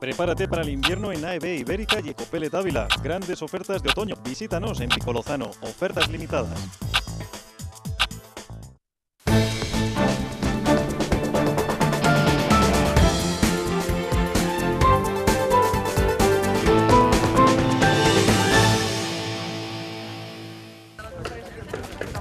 Prepárate para el invierno en AEB Ibérica y Ecopele Dávila. Grandes ofertas de otoño. Visítanos en Picolozano. Ofertas limitadas.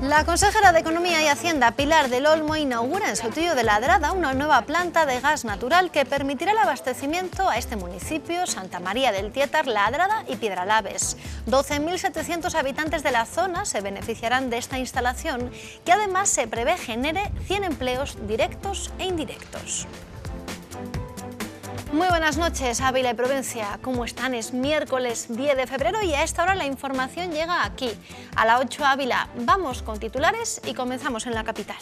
La consejera de Economía y Hacienda, Pilar del Olmo, inaugura en Sotillo de Ladrada una nueva planta de gas natural que permitirá el abastecimiento a este municipio, Santa María del Tietar, Ladrada y Piedralaves. 12.700 habitantes de la zona se beneficiarán de esta instalación, que además se prevé genere 100 empleos directos e indirectos. Muy buenas noches, Ávila y Provincia. ¿Cómo están? Es miércoles 10 de febrero y a esta hora la información llega aquí, a la 8 Ávila. Vamos con titulares y comenzamos en la capital.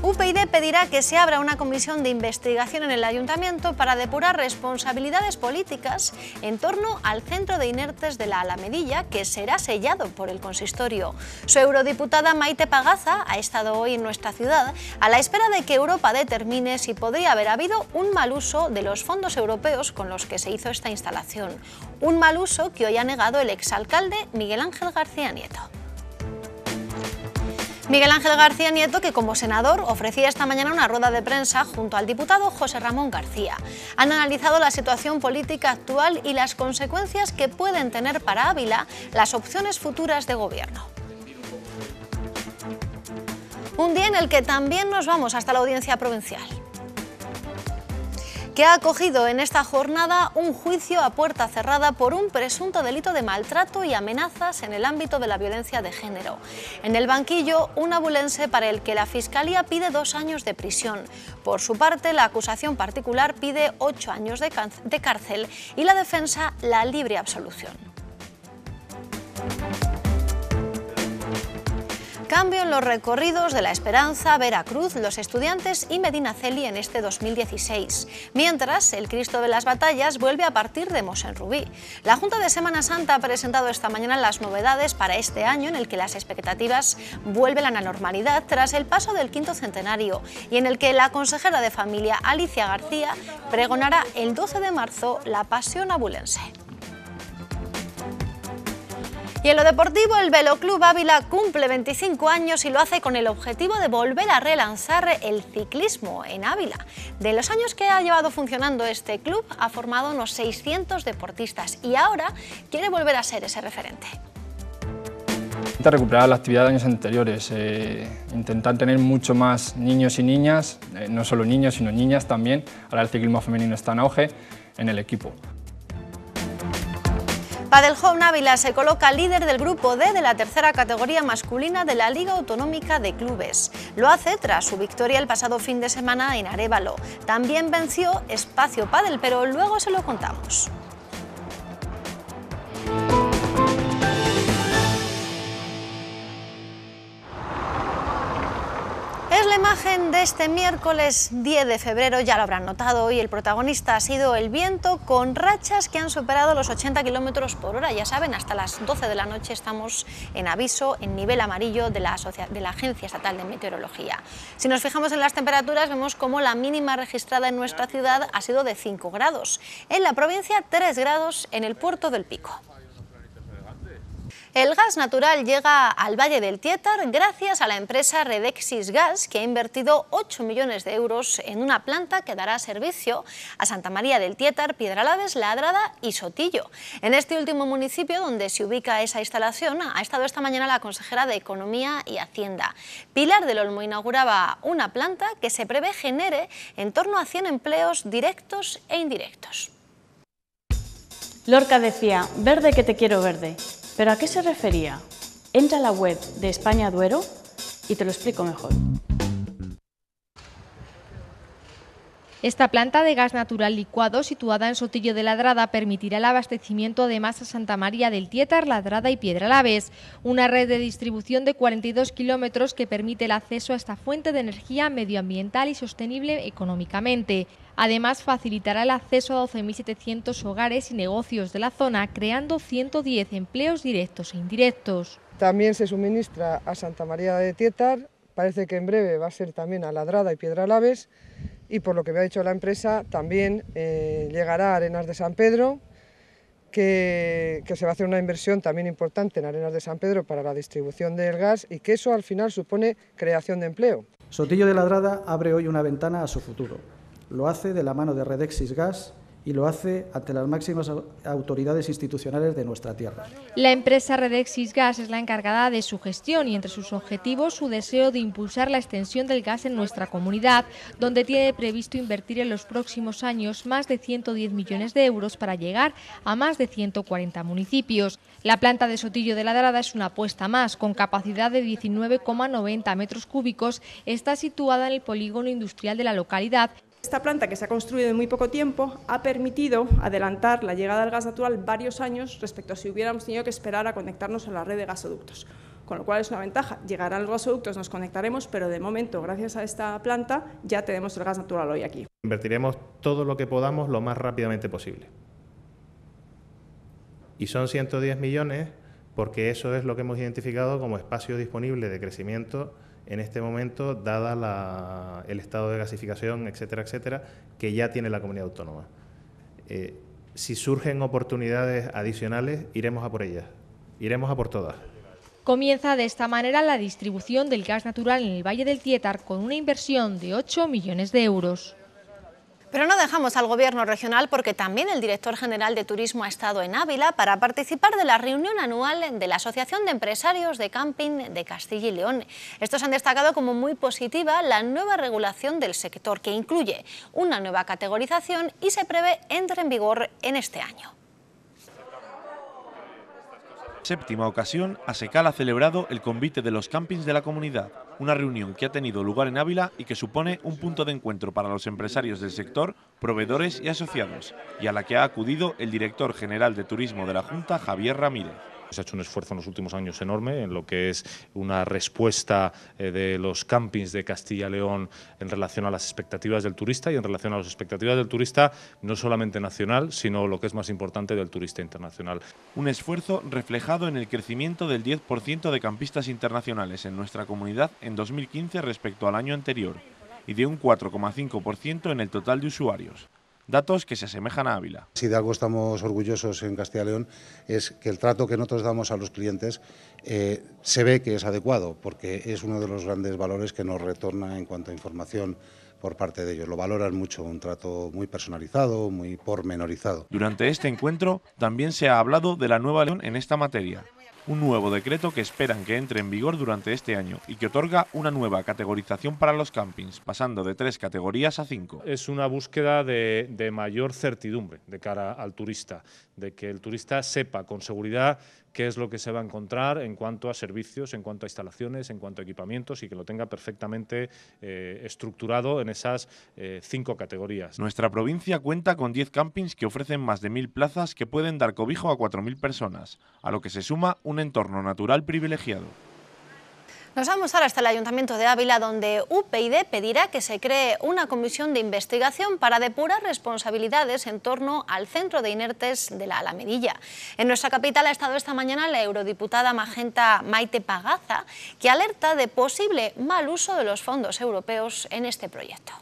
UPyD pedirá que se abra una comisión de investigación en el ayuntamiento para depurar responsabilidades políticas en torno al centro de inertes de la Alamedilla, que será sellado por el consistorio. Su eurodiputada Maite Pagaza ha estado hoy en nuestra ciudad a la espera de que Europa determine si podría haber habido un mal uso de los fondos europeos con los que se hizo esta instalación. Un mal uso que hoy ha negado el exalcalde Miguel Ángel García Nieto. Miguel Ángel García Nieto, que como senador ofrecía esta mañana una rueda de prensa junto al diputado José Ramón García. Han analizado la situación política actual y las consecuencias que pueden tener para Ávila las opciones futuras de gobierno. Un día en el que también nos vamos hasta la audiencia provincial que ha acogido en esta jornada un juicio a puerta cerrada por un presunto delito de maltrato y amenazas en el ámbito de la violencia de género. En el banquillo, un abulense para el que la Fiscalía pide dos años de prisión. Por su parte, la acusación particular pide ocho años de, de cárcel y la defensa la libre absolución cambio en los recorridos de La Esperanza, Veracruz, Los Estudiantes y Medina Celi en este 2016. Mientras, el Cristo de las Batallas vuelve a partir de Rubí. La Junta de Semana Santa ha presentado esta mañana las novedades para este año en el que las expectativas vuelven a la normalidad tras el paso del quinto centenario y en el que la consejera de familia Alicia García pregonará el 12 de marzo la Pasión Abulense. Y en lo deportivo, el Veloclub Ávila cumple 25 años y lo hace con el objetivo de volver a relanzar el ciclismo en Ávila. De los años que ha llevado funcionando este club, ha formado unos 600 deportistas y ahora quiere volver a ser ese referente. Intenta recuperar la actividad de años anteriores, eh, intentar tener mucho más niños y niñas, eh, no solo niños sino niñas también, ahora el ciclismo femenino está en auge en el equipo. Padeljón Ávila se coloca líder del grupo D de la tercera categoría masculina de la Liga Autonómica de Clubes. Lo hace tras su victoria el pasado fin de semana en Arevalo. También venció Espacio Padel, pero luego se lo contamos. imagen de este miércoles 10 de febrero, ya lo habrán notado y el protagonista ha sido el viento con rachas que han superado los 80 kilómetros por hora. Ya saben, hasta las 12 de la noche estamos en aviso, en nivel amarillo de la, de la Agencia Estatal de Meteorología. Si nos fijamos en las temperaturas, vemos como la mínima registrada en nuestra ciudad ha sido de 5 grados. En la provincia, 3 grados en el puerto del Pico. El gas natural llega al Valle del Tietar gracias a la empresa Redexis Gas, que ha invertido 8 millones de euros en una planta que dará servicio a Santa María del Tietar, Piedralaves, Ladrada y Sotillo. En este último municipio, donde se ubica esa instalación, ha estado esta mañana la consejera de Economía y Hacienda. Pilar del Olmo inauguraba una planta que se prevé genere en torno a 100 empleos directos e indirectos. Lorca decía, verde que te quiero verde. ¿Pero a qué se refería? Entra a la web de España Duero y te lo explico mejor. Esta planta de gas natural licuado, situada en Sotillo de Ladrada, permitirá el abastecimiento de a Santa María del Tietar, Ladrada y Piedra Laves. una red de distribución de 42 kilómetros que permite el acceso a esta fuente de energía medioambiental y sostenible económicamente. Además, facilitará el acceso a 12.700 hogares y negocios de la zona, creando 110 empleos directos e indirectos. También se suministra a Santa María de Tietar, parece que en breve va a ser también a Ladrada y Piedra Laves, y por lo que me ha dicho la empresa, también eh, llegará a Arenas de San Pedro, que, se va a hacer una inversión también importante en Arenas de San Pedro para la distribución del gas y que eso al final supone creación de empleo. Sotillo de Ladrada abre hoy una ventana a su futuro. Lo hace de la mano de Redexis Gas y lo hace ante las máximas autoridades institucionales de nuestra tierra. La empresa Redexis Gas es la encargada de su gestión y entre sus objetivos su deseo de impulsar la extensión del gas en nuestra comunidad, donde tiene previsto invertir en los próximos años más de 110 millones de euros para llegar a más de 140 municipios. La planta de Sotillo de la Darada es una apuesta más, con capacidad de 19,90 metros cúbicos, está situada en el polígono industrial de la localidad esta planta, que se ha construido en muy poco tiempo, ha permitido adelantar la llegada del gas natural varios años respecto a si hubiéramos tenido que esperar a conectarnos a la red de gasoductos. Con lo cual es una ventaja. Llegarán los gasoductos, nos conectaremos, pero de momento, gracias a esta planta, ya tenemos el gas natural hoy aquí. Invertiremos todo lo que podamos lo más rápidamente posible. Y son 110 millones porque eso es lo que hemos identificado como espacio disponible de crecimiento en este momento, dada el estado de gasificación, etcétera, etcétera, que ya tiene la comunidad autónoma. Eh, si surgen oportunidades adicionales, iremos a por ellas, iremos a por todas. Comienza de esta manera la distribución del gas natural en el Valle del Tietar con una inversión de 8 millones de euros. Pero no dejamos al gobierno regional porque también el director general de turismo ha estado en Ávila para participar de la reunión anual de la Asociación de Empresarios de Camping de Castilla y León. Estos han destacado como muy positiva la nueva regulación del sector que incluye una nueva categorización y se prevé entre en vigor en este año séptima ocasión, ASECAL ha celebrado el convite de los campings de la comunidad una reunión que ha tenido lugar en Ávila y que supone un punto de encuentro para los empresarios del sector, proveedores y asociados, y a la que ha acudido el director general de Turismo de la Junta, Javier Ramírez. Se ha hecho un esfuerzo en los últimos años enorme en lo que es una respuesta eh, de los campings de Castilla y León en relación a las expectativas del turista y en relación a las expectativas del turista no solamente nacional, sino lo que es más importante del turista internacional. Un esfuerzo reflejado en el crecimiento del 10% de campistas internacionales en nuestra comunidad en 2015 respecto al año anterior y de un 4,5% en el total de usuarios datos que se asemejan a Ávila. Si de algo estamos orgullosos en Castilla y León es que el trato que nosotros damos a los clientes eh, se ve que es adecuado, porque es uno de los grandes valores que nos retorna en cuanto a información por parte de ellos. Lo valoran mucho, un trato muy personalizado, muy pormenorizado. Durante este encuentro también se ha hablado de la nueva León en esta materia un nuevo decreto que esperan que entre en vigor durante este año y que otorga una nueva categorización para los campings, pasando de tres categorías a cinco. Es una búsqueda de, mayor certidumbre de cara al turista, de que el turista sepa con seguridad qué es lo que se va a encontrar en cuanto a servicios, en cuanto a instalaciones, en cuanto a equipamientos y que lo tenga perfectamente eh, estructurado en esas eh, cinco categorías. Nuestra provincia cuenta con 10 campings que ofrecen más de 1.000 plazas que pueden dar cobijo a 4.000 personas, a lo que se suma un entorno natural privilegiado. Nos vamos ahora hasta el Ayuntamiento de Ávila, donde UPyD pedirá que se cree una comisión de investigación para depurar responsabilidades en torno al centro de inertes de la Alamedilla. En nuestra capital ha estado esta mañana la eurodiputada magenta Maite Pagaza, que alerta de posible mal uso de los fondos europeos en este proyecto.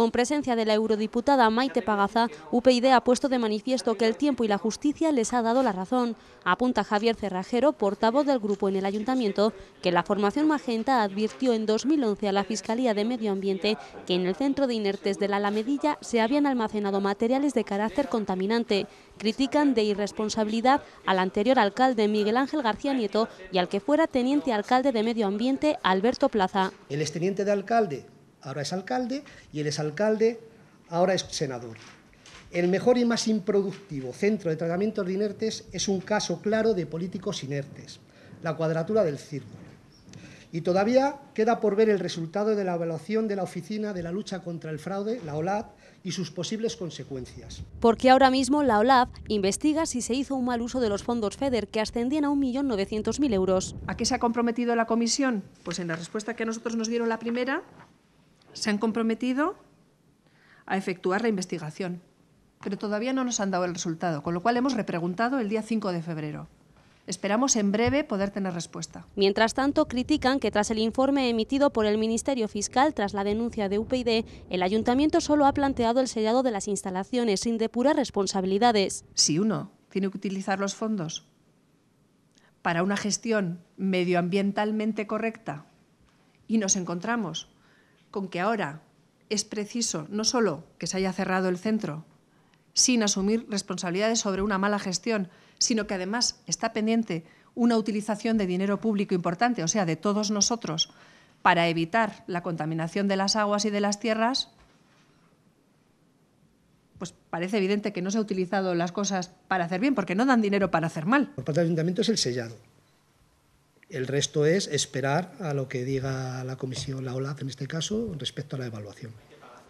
Con presencia de la eurodiputada Maite Pagaza, UPyD ha puesto de manifiesto que el tiempo y la justicia les ha dado la razón. Apunta Javier Cerrajero, portavoz del grupo en el ayuntamiento, que la formación Magenta advirtió en 2011 a la Fiscalía de Medio Ambiente que en el centro de inertes de la Alamedilla se habían almacenado materiales de carácter contaminante. Critican de irresponsabilidad al anterior alcalde Miguel Ángel García Nieto y al que fuera teniente alcalde de Medio Ambiente Alberto Plaza. El exteniente de alcalde ahora es alcalde, y el exalcalde ahora es senador. El mejor y más improductivo centro de tratamiento de inertes es un caso claro de políticos inertes, la cuadratura del círculo. Y todavía queda por ver el resultado de la evaluación de la Oficina de la Lucha contra el Fraude, la OLAF, y sus posibles consecuencias. Porque ahora mismo la OLAF investiga si se hizo un mal uso de los fondos FEDER que ascendían a 1.900.000 euros. ¿A qué se ha comprometido la comisión? Pues en la respuesta que a nosotros nos dieron la primera, se han comprometido a efectuar la investigación, pero todavía no nos han dado el resultado, con lo cual hemos repreguntado el día 5 de febrero. Esperamos en breve poder tener respuesta. Mientras tanto, critican que tras el informe emitido por el Ministerio Fiscal tras la denuncia de UPyD, el ayuntamiento solo ha planteado el sellado de las instalaciones sin depurar responsabilidades. Si uno tiene que utilizar los fondos para una gestión medioambientalmente correcta y nos encontramos con que ahora es preciso no solo que se haya cerrado el centro sin asumir responsabilidades sobre una mala gestión, sino que además está pendiente una utilización de dinero público importante, o sea, de todos nosotros, para evitar la contaminación de las aguas y de las tierras, pues parece evidente que no se han utilizado las cosas para hacer bien, porque no dan dinero para hacer mal. Por parte del ayuntamiento es el sellado. El resto es esperar a lo que diga la comisión, la OLAF en este caso, respecto a la evaluación.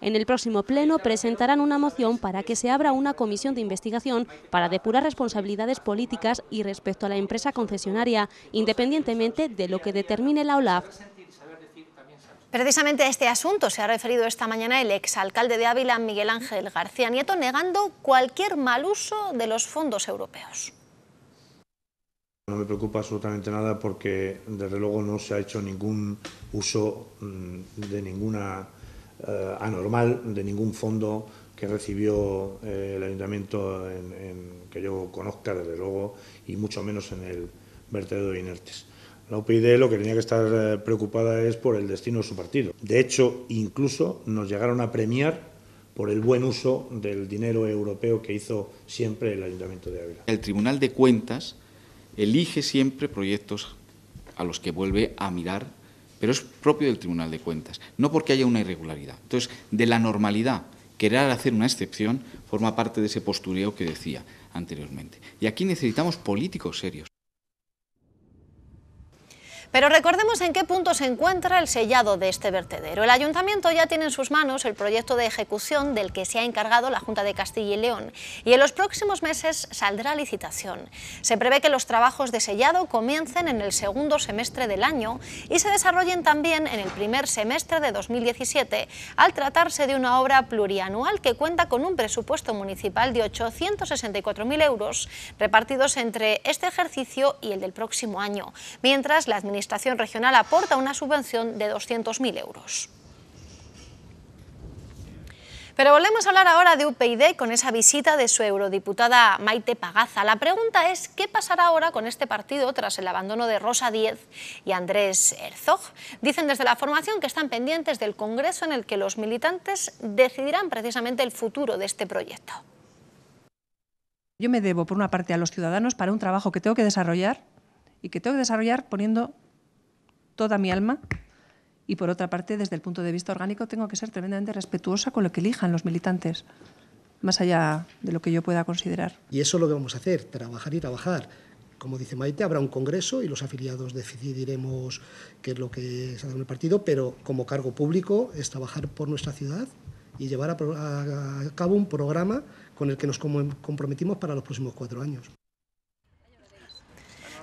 En el próximo pleno presentarán una moción para que se abra una comisión de investigación para depurar responsabilidades políticas y respecto a la empresa concesionaria, independientemente de lo que determine la OLAF. Precisamente a este asunto se ha referido esta mañana el exalcalde de Ávila, Miguel Ángel García Nieto, negando cualquier mal uso de los fondos europeos. No me preocupa absolutamente nada porque desde luego no se ha hecho ningún uso mm, de ninguna eh, anormal, de ningún fondo que recibió eh, el ayuntamiento en, que yo conozca desde luego y mucho menos en el vertedero de inertes. La UPID lo que tenía que estar eh, preocupada es por el destino de su partido. De hecho, incluso nos llegaron a premiar por el buen uso del dinero europeo que hizo siempre el Ayuntamiento de Ávila. El Tribunal de Cuentas elige siempre proyectos a los que vuelve a mirar, pero es propio del Tribunal de Cuentas, no porque haya una irregularidad. Entonces, de la normalidad, querer hacer una excepción forma parte de ese postureo que decía anteriormente. Y aquí necesitamos políticos serios. Pero recordemos en qué punto se encuentra el sellado de este vertedero. El ayuntamiento ya tiene en sus manos el proyecto de ejecución del que se ha encargado la Junta de Castilla y León y en los próximos meses saldrá licitación. Se prevé que los trabajos de sellado comiencen en el segundo semestre del año y se desarrollen también en el primer semestre de 2017, al tratarse de una obra plurianual que cuenta con un presupuesto municipal de 864.000 euros repartidos entre este ejercicio y el del próximo año, mientras la Administración Administración Regional aporta una subvención de 200.000 euros. Pero volvemos a hablar ahora de UPyD con esa visita de su eurodiputada Maite Pagaza. La pregunta es, ¿qué pasará ahora con este partido tras el abandono de Rosa Díez y Andrés Herzog? Dicen desde la formación que están pendientes del Congreso en el que los militantes decidirán precisamente el futuro de este proyecto. Yo me debo, por una parte, a los ciudadanos para un trabajo que tengo que desarrollar y que tengo que desarrollar poniendo toda mi alma. Y por otra parte, desde el punto de vista orgánico, tengo que ser tremendamente respetuosa con lo que elijan los militantes, más allá de lo que yo pueda considerar. Y eso es lo que vamos a hacer, trabajar y trabajar. Como dice Maite, habrá un congreso y los afiliados decidiremos qué es lo que se hace en el partido, pero como cargo público es trabajar por nuestra ciudad y llevar a, cabo un programa con el que nos comprometimos para los próximos cuatro años.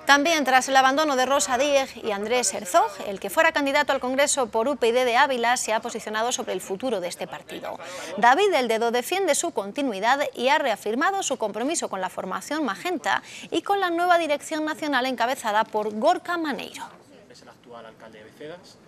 También tras el abandono de Rosa Díez y Andrés Herzog, el que fuera candidato al Congreso por UPyD de Ávila se ha posicionado sobre el futuro de este partido. David El Dedo defiende su continuidad y ha reafirmado su compromiso con la formación magenta y con la nueva dirección nacional encabezada por Gorka Maneiro. Es el actual alcalde de Becedas.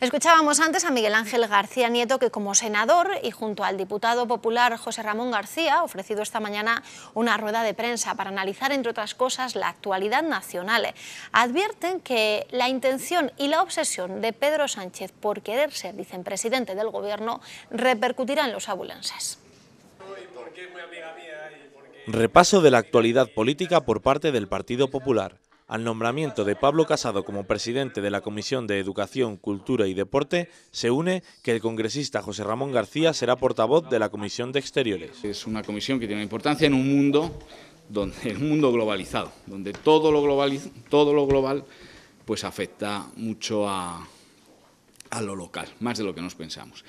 Escuchábamos antes a Miguel Ángel García Nieto, que como senador y junto al diputado popular José Ramón García ha ofrecido esta mañana una rueda de prensa para analizar, entre otras cosas, la actualidad nacional. Advierten que la intención y la obsesión de Pedro Sánchez por querer ser, dicen, presidente del gobierno, repercutirán en los abulenses. Repaso de la actualidad política por parte del Partido Popular. Al nombramiento de Pablo Casado como presidente de la Comisión de Educación, Cultura y Deporte se une que el congresista José Ramón García será portavoz de la Comisión de Exteriores. Es una comisión que tiene importancia en un mundo donde mundo globalizado, donde todo lo global, todo lo global pues afecta mucho a lo local, más de lo que nos pensamos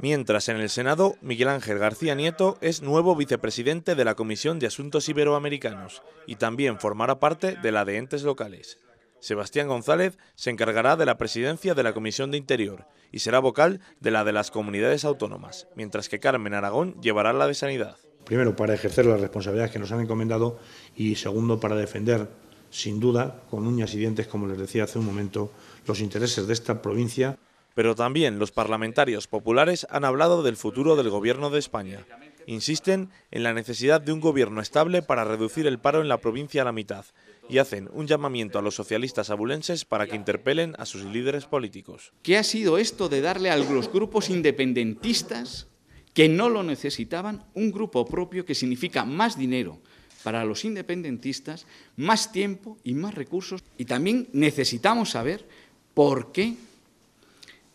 mientras en el Senado Miguel Ángel García Nieto es nuevo vicepresidente de la Comisión de Asuntos Iberoamericanos y también formará parte de la de entes locales. Sebastián González se encargará de la presidencia de la Comisión de Interior y será vocal de la de las comunidades autónomas, mientras que Carmen Aragón llevará la de Sanidad. Primero, para ejercer las responsabilidades que nos han encomendado y segundo, para defender, sin duda, con uñas y dientes, como les decía hace un momento, los intereses de esta provincia. Pero también los parlamentarios populares han hablado del futuro del Gobierno de España. Insisten en la necesidad de un gobierno estable para reducir el paro en la provincia a la mitad y hacen un llamamiento a los socialistas abulenses para que interpelen a sus líderes políticos. ¿Qué ha sido esto de darle a los grupos independentistas que no lo necesitaban un grupo propio que significa más dinero, para los independentistas más tiempo y más recursos. Y también necesitamos saber por qué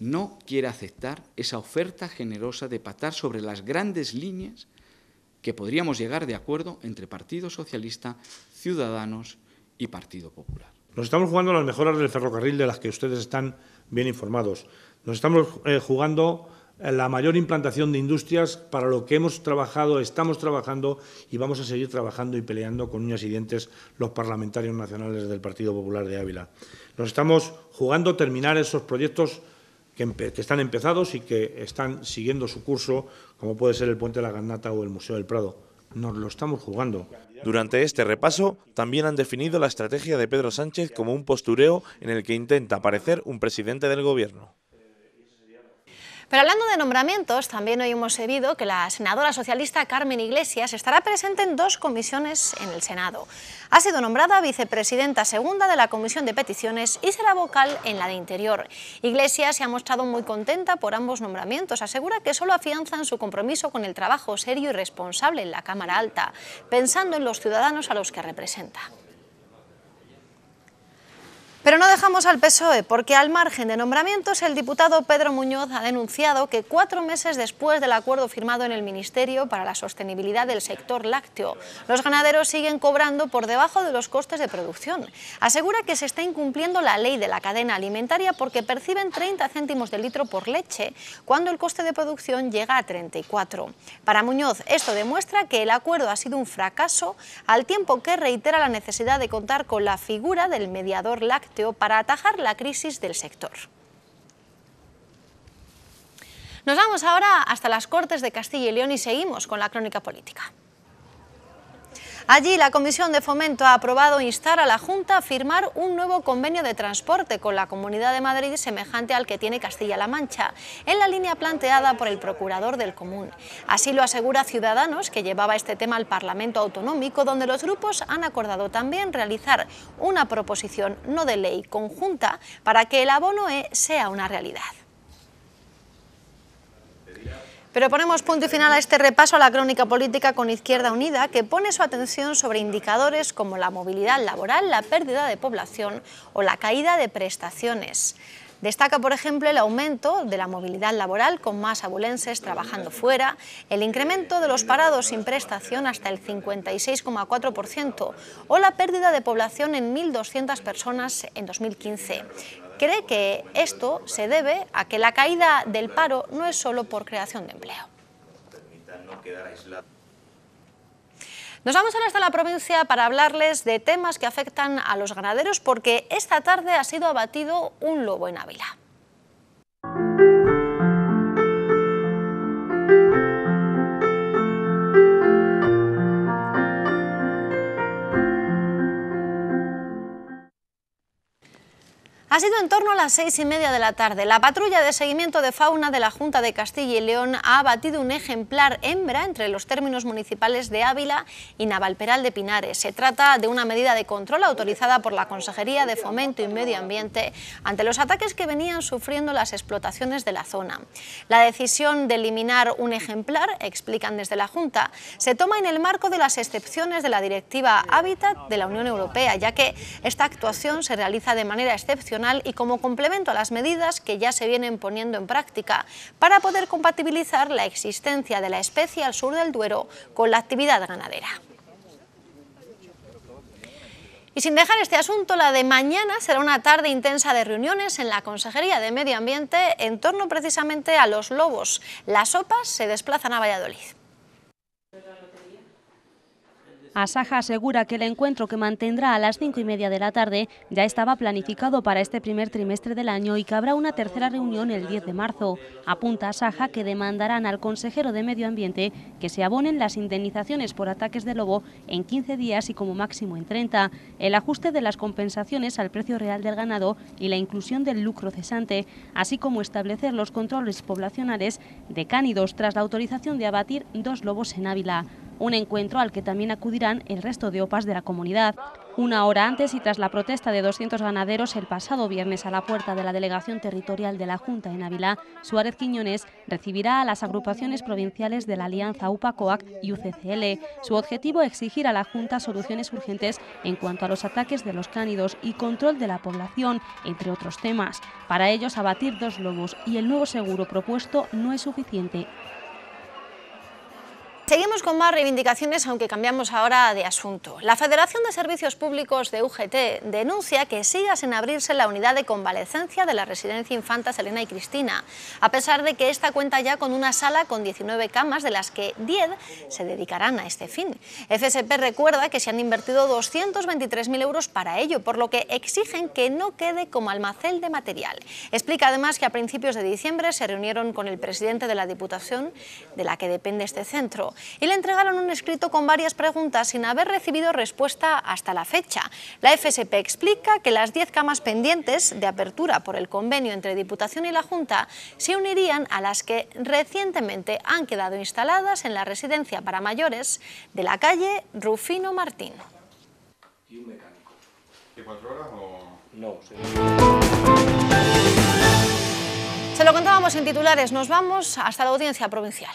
no quiere aceptar esa oferta generosa de patar sobre las grandes líneas que podríamos llegar de acuerdo entre Partido Socialista, Ciudadanos y Partido Popular. Nos estamos jugando las mejoras del ferrocarril de las que ustedes están bien informados. Nos estamos eh, jugando eh, la mayor implantación de industrias para lo que hemos trabajado, estamos trabajando y vamos a seguir trabajando y peleando con uñas y dientes los parlamentarios nacionales del Partido Popular de Ávila. Nos estamos jugando terminar esos proyectos que, están empezados y que están siguiendo su curso, como puede ser el Puente de la Garnata o el Museo del Prado. Nos lo estamos jugando. Durante este repaso, también han definido la estrategia de Pedro Sánchez como un postureo en el que intenta parecer un presidente del gobierno. Pero hablando de nombramientos, también hoy hemos sabido que la senadora socialista Carmen Iglesias estará presente en dos comisiones en el Senado. Ha sido nombrada vicepresidenta segunda de la Comisión de Peticiones y será vocal en la de Interior. Iglesias se ha mostrado muy contenta por ambos nombramientos. Asegura que solo afianzan su compromiso con el trabajo serio y responsable en la Cámara Alta, pensando en los ciudadanos a los que representa. Pero no dejamos al PSOE, porque al margen de nombramientos, el diputado Pedro Muñoz ha denunciado que cuatro meses después del acuerdo firmado en el Ministerio para la Sostenibilidad del Sector Lácteo, los ganaderos siguen cobrando por debajo de los costes de producción. Asegura que se está incumpliendo la ley de la cadena alimentaria porque perciben 30 céntimos de litro por leche, cuando el coste de producción llega a 34. Para Muñoz, esto demuestra que el acuerdo ha sido un fracaso, al tiempo que reitera la necesidad de contar con la figura del mediador lácteo para atajar la crisis del sector. Nos vamos ahora hasta las Cortes de Castilla y León y seguimos con la crónica política. Allí la Comisión de Fomento ha aprobado instar a la Junta a firmar un nuevo convenio de transporte con la Comunidad de Madrid semejante al que tiene Castilla-La Mancha, en la línea planteada por el Procurador del Común. Así lo asegura Ciudadanos, que llevaba este tema al Parlamento Autonómico, donde los grupos han acordado también realizar una proposición no de ley conjunta para que el abono E sea una realidad. Pero ponemos punto y final a este repaso a la crónica política con Izquierda Unida, que pone su atención sobre indicadores como la movilidad laboral, la pérdida de población o la caída de prestaciones. Destaca, por ejemplo, el aumento de la movilidad laboral con más abulenses trabajando fuera, el incremento de los parados sin prestación hasta el 56,4% o la pérdida de población en 1.200 personas en 2015 cree que esto se debe a que la caída del paro no es solo por creación de empleo. Nos vamos ahora hasta la provincia para hablarles de temas que afectan a los ganaderos porque esta tarde ha sido abatido un lobo en Ávila. Ha sido en torno a las seis y media de la tarde. La patrulla de seguimiento de fauna de la Junta de Castilla y León ha abatido un ejemplar hembra entre los términos municipales de Ávila y Navalperal de Pinares. Se trata de una medida de control autorizada por la Consejería de Fomento y Medio Ambiente ante los ataques que venían sufriendo las explotaciones de la zona. La decisión de eliminar un ejemplar, explican desde la Junta, se toma en el marco de las excepciones de la Directiva Hábitat de la Unión Europea, ya que esta actuación se realiza de manera excepcional y como complemento a las medidas que ya se vienen poniendo en práctica para poder compatibilizar la existencia de la especie al sur del Duero con la actividad ganadera. Y sin dejar este asunto, la de mañana será una tarde intensa de reuniones en la Consejería de Medio Ambiente en torno precisamente a los lobos. Las sopas se desplazan a Valladolid. Asaja asegura que el encuentro que mantendrá a las cinco y media de la tarde ya estaba planificado para este primer trimestre del año y que habrá una tercera reunión el 10 de marzo. Apunta Asaja que demandarán al consejero de Medio Ambiente que se abonen las indemnizaciones por ataques de lobo en 15 días y como máximo en 30, el ajuste de las compensaciones al precio real del ganado y la inclusión del lucro cesante, así como establecer los controles poblacionales de cánidos tras la autorización de abatir dos lobos en Ávila un encuentro al que también acudirán el resto de OPAs de la comunidad. Una hora antes y tras la protesta de 200 ganaderos el pasado viernes a la puerta de la Delegación Territorial de la Junta en Ávila, Suárez Quiñones recibirá a las agrupaciones provinciales de la Alianza UPA-COAC y UCCL. Su objetivo es exigir a la Junta soluciones urgentes en cuanto a los ataques de los cánidos y control de la población, entre otros temas. Para ellos, abatir dos lobos y el nuevo seguro propuesto no es suficiente. Seguimos con más reivindicaciones, aunque cambiamos ahora de asunto. La Federación de Servicios Públicos de UGT denuncia que siga sin abrirse la unidad de convalecencia de la residencia Infanta Selena y Cristina, a pesar de que esta cuenta ya con una sala con 19 camas, de las que 10 se dedicarán a este fin. FSP recuerda que se han invertido 223.000 euros para ello, por lo que exigen que no quede como almacén de material. Explica además que a principios de diciembre se reunieron con el presidente de la Diputación, de la que depende este centro y le entregaron un escrito con varias preguntas sin haber recibido respuesta hasta la fecha. La FSP explica que las 10 camas pendientes de apertura por el convenio entre Diputación y la Junta se unirían a las que recientemente han quedado instaladas en la residencia para mayores de la calle Rufino Martín. Se lo contábamos en titulares, nos vamos hasta la audiencia provincial.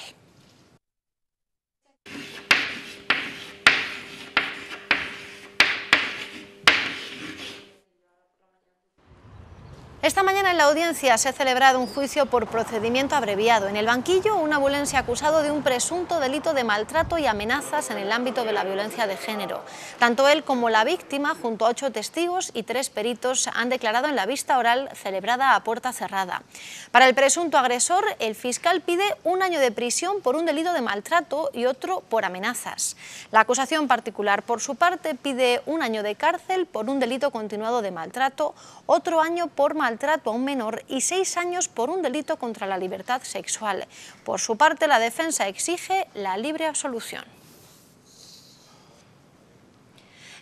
en la audiencia se ha celebrado un juicio por procedimiento abreviado. En el banquillo, un abulense acusado de un presunto delito de maltrato y amenazas en el ámbito de la violencia de género. Tanto él como la víctima, junto a ocho testigos y tres peritos, han declarado en la vista oral celebrada a puerta cerrada. Para el presunto agresor, el fiscal pide un año de prisión por un delito de maltrato y otro por amenazas. La acusación particular, por su parte, pide un año de cárcel por un delito continuado de maltrato, otro año por maltrato a un menor y seis años por un delito contra la libertad sexual. Por su parte, la defensa exige la libre absolución.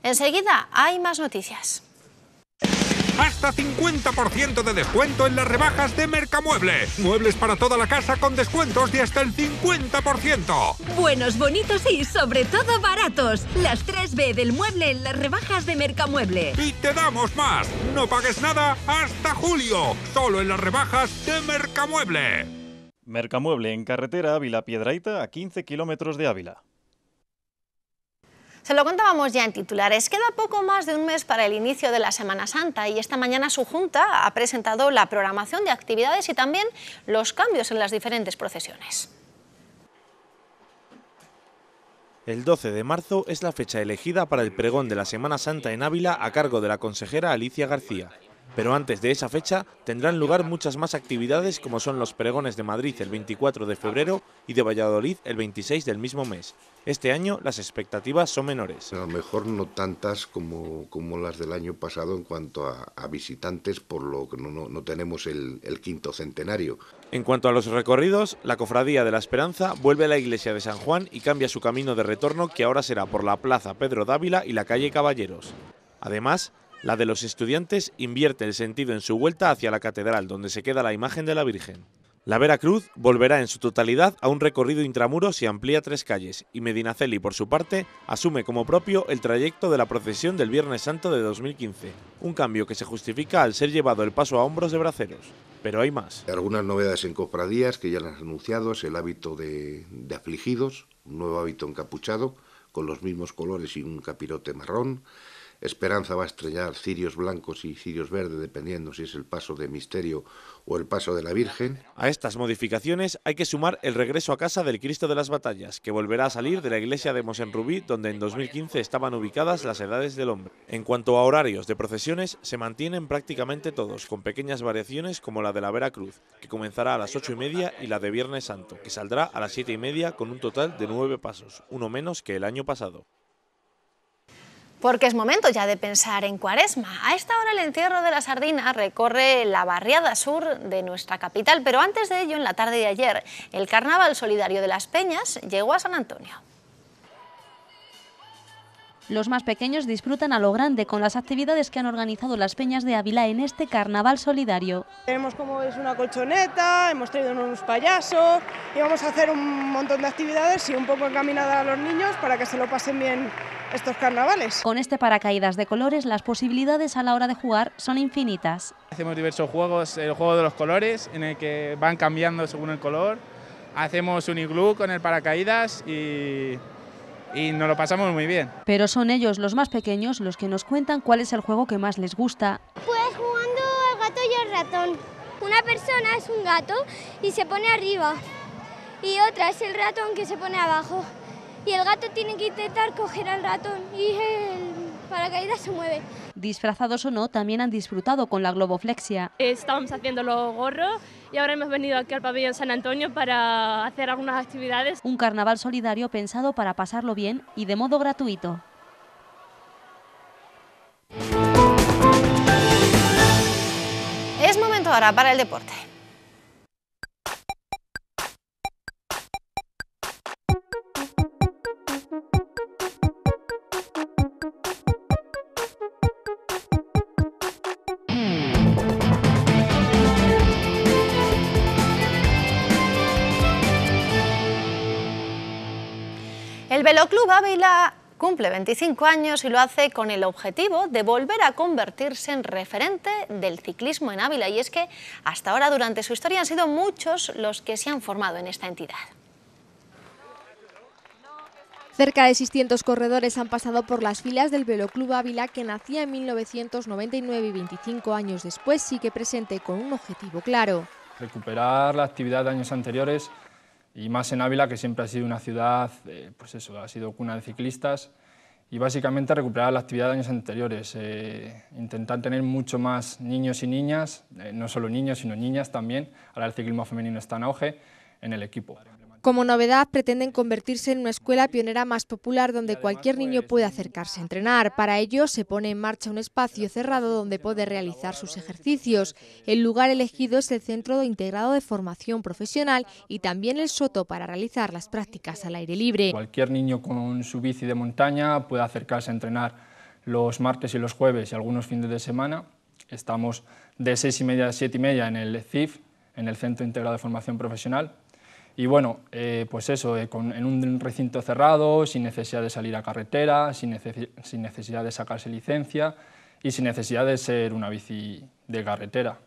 Enseguida hay más noticias. Hasta 50% de descuento en las rebajas de Mercamueble. Muebles para toda la casa con descuentos de hasta el 50%. Buenos, bonitos y sobre todo baratos. Las 3B del mueble en las rebajas de Mercamueble. Y te damos más. No pagues nada hasta julio. Solo en las rebajas de Mercamueble. Mercamueble en carretera Ávila Piedraita a 15 kilómetros de Ávila. Se lo contábamos ya en titulares. Queda poco más de un mes para el inicio de la Semana Santa y esta mañana su Junta ha presentado la programación de actividades y también los cambios en las diferentes procesiones. El 12 de marzo es la fecha elegida para el pregón de la Semana Santa en Ávila a cargo de la consejera Alicia García. Pero antes de esa fecha tendrán lugar muchas más actividades como son los pregones de Madrid el 24 de febrero y de Valladolid el 26 del mismo mes. Este año las expectativas son menores. A lo mejor no tantas como, como las del año pasado en cuanto a, visitantes, por lo que no, tenemos el, el quinto centenario. En cuanto a los recorridos, la Cofradía de la Esperanza vuelve a la iglesia de San Juan y cambia su camino de retorno que ahora será por la Plaza Pedro Dávila y la calle Caballeros. Además, la de los estudiantes invierte el sentido en su vuelta hacia la catedral, donde se queda la imagen de la Virgen. La Vera Cruz volverá en su totalidad a un recorrido intramuros y amplía tres calles, y Medinaceli, por su parte, asume como propio el trayecto de la procesión del Viernes Santo de 2015, un cambio que se justifica al ser llevado el paso a hombros de braceros. Pero hay más. Algunas novedades en cofradías que ya las han anunciado, es el hábito de afligidos, un nuevo hábito encapuchado, con los mismos colores y un capirote marrón. Esperanza va a estrellar cirios blancos y cirios verdes, dependiendo si es el paso de misterio o el paso de la Virgen. A estas modificaciones hay que sumar el regreso a casa del Cristo de las Batallas, que volverá a salir de la iglesia de Rubí, donde en 2015 estaban ubicadas las edades del hombre. En cuanto a horarios de procesiones, se mantienen prácticamente todos, con pequeñas variaciones como la de la Vera Cruz, que comenzará a las 8 y media, y la de Viernes Santo, que saldrá a las 7 y media con un total de nueve pasos, uno menos que el año pasado porque es momento ya de pensar en cuaresma. A esta hora el encierro de la sardina recorre la barriada sur de nuestra capital, pero antes de ello, en la tarde de ayer, el Carnaval Solidario de las Peñas llegó a San Antonio. Los más pequeños disfrutan a lo grande con las actividades que han organizado las peñas de Ávila en este carnaval solidario. Tenemos como es una colchoneta, hemos traído unos payasos y vamos a hacer un montón de actividades y un poco encaminadas a los niños para que se lo pasen bien estos carnavales. Con este paracaídas de colores, las posibilidades a la hora de jugar son infinitas. Hacemos diversos juegos, el juego de los colores, en el que van cambiando según el color. Hacemos un iglú con el paracaídas y y nos lo pasamos muy bien. Pero son ellos, los más pequeños, los que nos cuentan cuál es el juego que más les gusta. Pues jugando al gato y al ratón. Una persona es un gato y se pone arriba y otra es el ratón que se pone abajo. Y el gato tiene que intentar coger al ratón y el paracaídas se mueve. Disfrazados o no, también han disfrutado con la globoflexia. Estábamos haciendo los gorros y ahora hemos venido aquí al pabellón San Antonio para hacer algunas actividades. Un carnaval solidario pensado para pasarlo bien y de modo gratuito. Es momento ahora para el deporte. El Veloclub Ávila cumple 25 años y lo hace con el objetivo de volver a convertirse en referente del ciclismo en Ávila. Y es que hasta ahora durante su historia han sido muchos los que se han formado en esta entidad. Cerca de 600 corredores han pasado por las filas del Veloclub Ávila, que nacía en 1999 y 25 años después sigue presente con un objetivo claro. Recuperar la actividad de años anteriores y más en Ávila, que siempre ha sido una ciudad, eh, pues eso, ha sido cuna de ciclistas, y básicamente recuperar la actividad de años anteriores, eh, intentar tener mucho más niños y niñas, eh, no solo niños, sino niñas también, ahora el ciclismo femenino está en auge, en el equipo. Como novedad, pretenden convertirse en una escuela pionera más popular donde cualquier niño pues, puede mm, acercarse a entrenar. Para ello, se pone en marcha un espacio cerrado donde puede realizar sus ejercicios. El lugar elegido es el Centro Integrado de Formación Profesional y también el Soto para realizar las prácticas al aire libre. Cualquier niño con su bici de montaña puede acercarse a entrenar los martes y los jueves y algunos fines de semana. Estamos de seis y media a siete y media en el CIF, en el Centro Integrado de Formación Profesional, y bueno, eh, pues eso, eh, en un recinto cerrado, sin necesidad de salir a carretera, sin, necesidad de sacarse licencia y sin necesidad de ser una bici de carretera.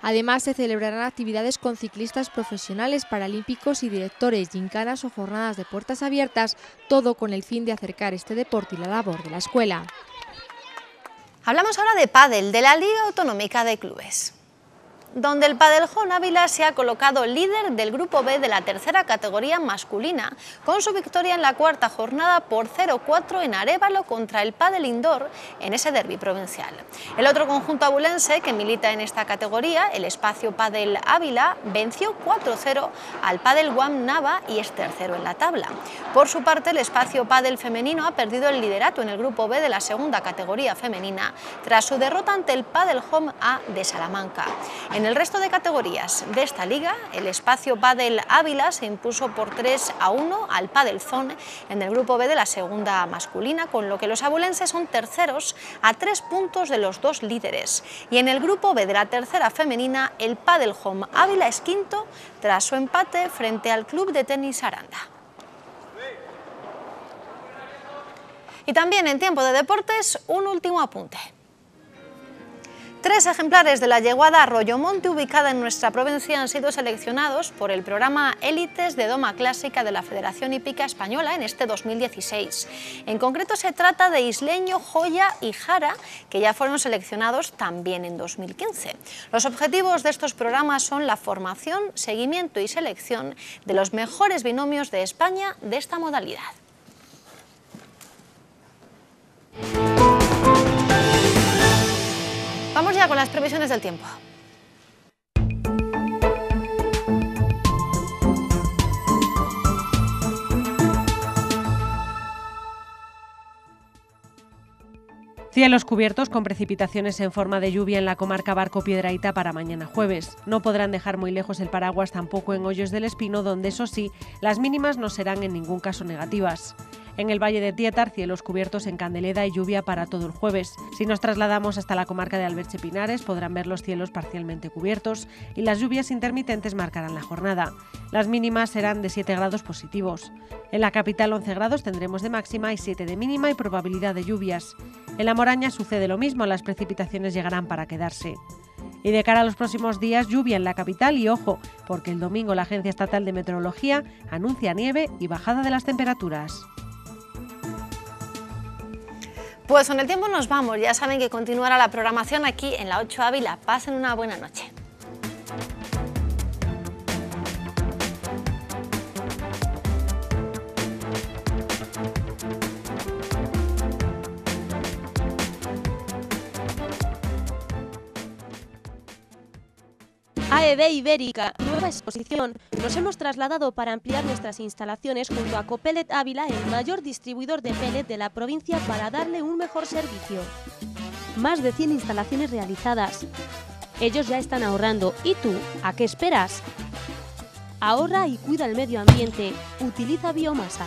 Además, se celebrarán actividades con ciclistas profesionales, paralímpicos y directores, encadas o jornadas de puertas abiertas, todo con el fin de acercar este deporte y la labor de la escuela. Hablamos ahora de Padel, de la Liga Autonómica de Clubes donde el Padeljón Ávila se ha colocado líder del Grupo B de la tercera categoría masculina, con su victoria en la cuarta jornada por 0-4 en Arevalo contra el Padel Indoor en ese derby provincial. El otro conjunto abulense que milita en esta categoría, el Espacio Padel Ávila, venció 4-0 al Padel Guam Nava y es tercero en la tabla. Por su parte, el Espacio Padel Femenino ha perdido el liderato en el Grupo B de la segunda categoría femenina tras su derrota ante el Padel Home A de Salamanca. En el resto de categorías de esta liga, el espacio Padel Ávila se impuso por 3 a 1 al Padel Zone en el grupo B de la segunda masculina, con lo que los abulenses son terceros a tres puntos de los dos líderes. Y en el grupo B de la tercera femenina, el Padel Home Ávila es quinto tras su empate frente al club de tenis Aranda. Y también en tiempo de deportes, un último apunte. Tres ejemplares de la yeguada Arroyomonte ubicada en nuestra provincia han sido seleccionados por el programa Élites de Doma Clásica de la Federación Hípica Española en este 2016. En concreto se trata de Isleño, Joya y Jara, que ya fueron seleccionados también en 2015. Los objetivos de estos programas son la formación, seguimiento y selección de los mejores binomios de España de esta modalidad. Vamos ya con las previsiones del tiempo. Cielos cubiertos con precipitaciones en forma de lluvia en la comarca Barco Piedraita para mañana jueves. No podrán dejar muy lejos el paraguas tampoco en Hoyos del Espino, donde eso sí, las mínimas no serán en ningún caso negativas. En el Valle de Tietar, cielos cubiertos en Candeleda y lluvia para todo el jueves. Si nos trasladamos hasta la comarca de Alberche Pinares, podrán ver los cielos parcialmente cubiertos y las lluvias intermitentes marcarán la jornada. Las mínimas serán de 7 grados positivos. En la capital 11 grados tendremos de máxima y 7 de mínima y probabilidad de lluvias. En la Moraña sucede lo mismo, las precipitaciones llegarán para quedarse. Y de cara a los próximos días, lluvia en la capital y ojo, porque el domingo la Agencia Estatal de Meteorología anuncia nieve y bajada de las temperaturas. Pues con el tiempo nos vamos. Ya saben que continuará la programación aquí en la 8 Ávila. Pasen una buena noche. de Ibérica, nueva exposición. Nos hemos trasladado para ampliar nuestras instalaciones junto a Copelet Ávila, el mayor distribuidor de pellet de la provincia, para darle un mejor servicio. Más de 100 instalaciones realizadas. Ellos ya están ahorrando. ¿Y tú? ¿A qué esperas? Ahorra y cuida el medio ambiente. Utiliza biomasa.